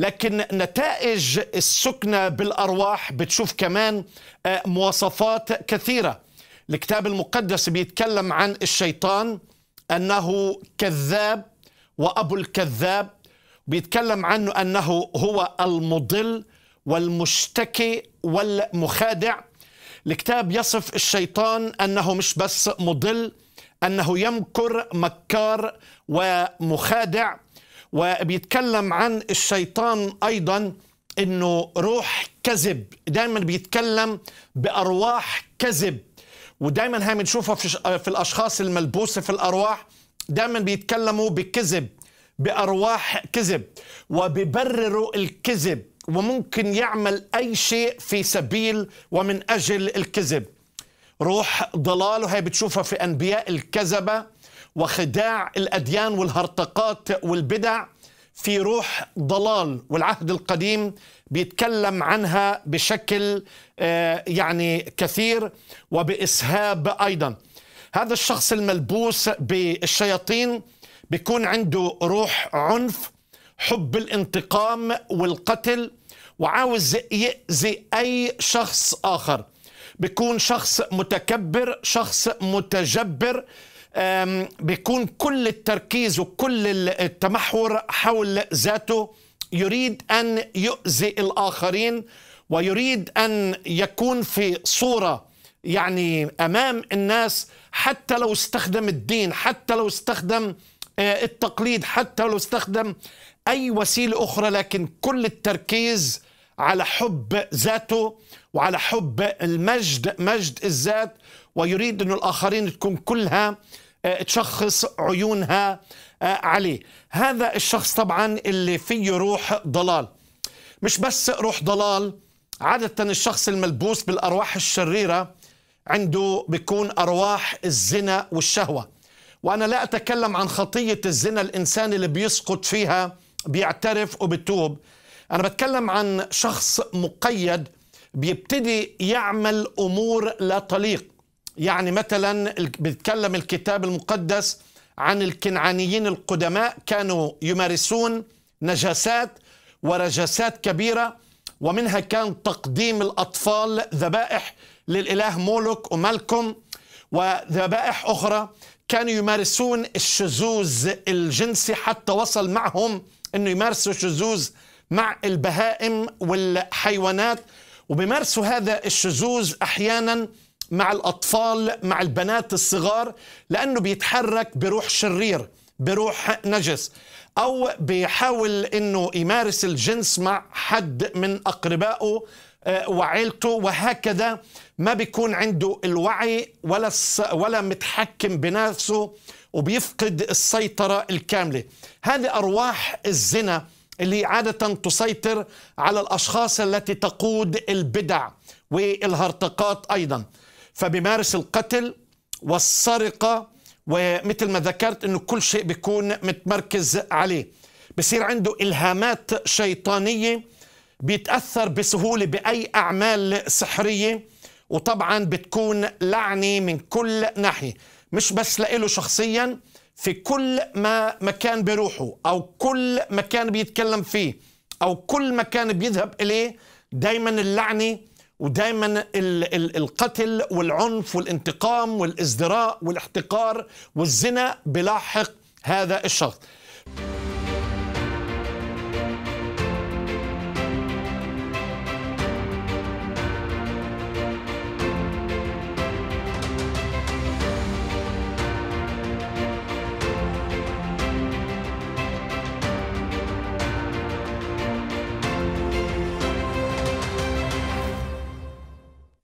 لكن نتائج السكنة بالأرواح بتشوف كمان آه، مواصفات كثيرة الكتاب المقدس بيتكلم عن الشيطان أنه كذاب وأبو الكذاب بيتكلم عنه أنه هو المضل والمشتكي والمخادع الكتاب يصف الشيطان أنه مش بس مضل أنه يمكر مكار ومخادع وبيتكلم عن الشيطان أيضا أنه روح كذب دايما بيتكلم بأرواح كذب ودايما هي بنشوفها في, في الأشخاص الملبوسة في الأرواح دايما بيتكلموا بكذب بأرواح كذب وبيبرروا الكذب وممكن يعمل أي شيء في سبيل ومن أجل الكذب روح ضلال وهي بتشوفها في أنبياء الكذبة وخداع الأديان والهرطقات والبدع في روح ضلال والعهد القديم بيتكلم عنها بشكل آه، يعني كثير وبإسهاب أيضا هذا الشخص الملبوس بالشياطين بيكون عنده روح عنف حب الانتقام والقتل وعاوز يأذي أي شخص آخر بيكون شخص متكبر شخص متجبر بيكون كل التركيز وكل التمحور حول ذاته يريد أن يؤذي الآخرين ويريد أن يكون في صورة يعني أمام الناس حتى لو استخدم الدين حتى لو استخدم آه، التقليد حتى لو استخدم أي وسيلة أخرى لكن كل التركيز على حب ذاته وعلى حب المجد مجد الذات ويريد أن الآخرين تكون كلها آه، تشخص عيونها آه، عليه هذا الشخص طبعا اللي فيه روح ضلال مش بس روح ضلال عادة الشخص الملبوس بالأرواح الشريرة عنده بيكون أرواح الزنا والشهوة وأنا لا أتكلم عن خطية الزنا الإنسان اللي بيسقط فيها بيعترف وبتوب أنا بتكلم عن شخص مقيد بيبتدي يعمل أمور لا تليق يعني مثلا بيتكلم الكتاب المقدس عن الكنعانيين القدماء كانوا يمارسون نجاسات ورجاسات كبيرة ومنها كان تقديم الأطفال ذبائح للإله مولوك وملكم وذبائح أخرى كانوا يمارسون الشذوذ الجنسي حتى وصل معهم أنه يمارسوا شذوذ مع البهائم والحيوانات وبيمارسوا هذا الشذوذ أحياناً مع الأطفال مع البنات الصغار لأنه بيتحرك بروح شرير بروح نجس أو بيحاول أنه يمارس الجنس مع حد من أقربائه آه، وعيلته وهكذا ما بيكون عنده الوعي ولا ولا متحكم بنفسه وبيفقد السيطرة الكاملة هذه أرواح الزنا اللي عادة تسيطر على الأشخاص التي تقود البدع والهرطقات أيضاً فبيمارس القتل والسرقة ومثل ما ذكرت أنه كل شيء بيكون متمركز عليه بصير عنده إلهامات شيطانية بيتأثر بسهولة بأي أعمال سحرية وطبعا بتكون لعنة من كل ناحية مش بس لإله شخصيا في كل ما مكان بيروحه أو كل مكان بيتكلم فيه أو كل مكان بيذهب إليه دايما اللعنة ودايما القتل والعنف والانتقام والازدراء والاحتقار والزنا بلاحق هذا الشخص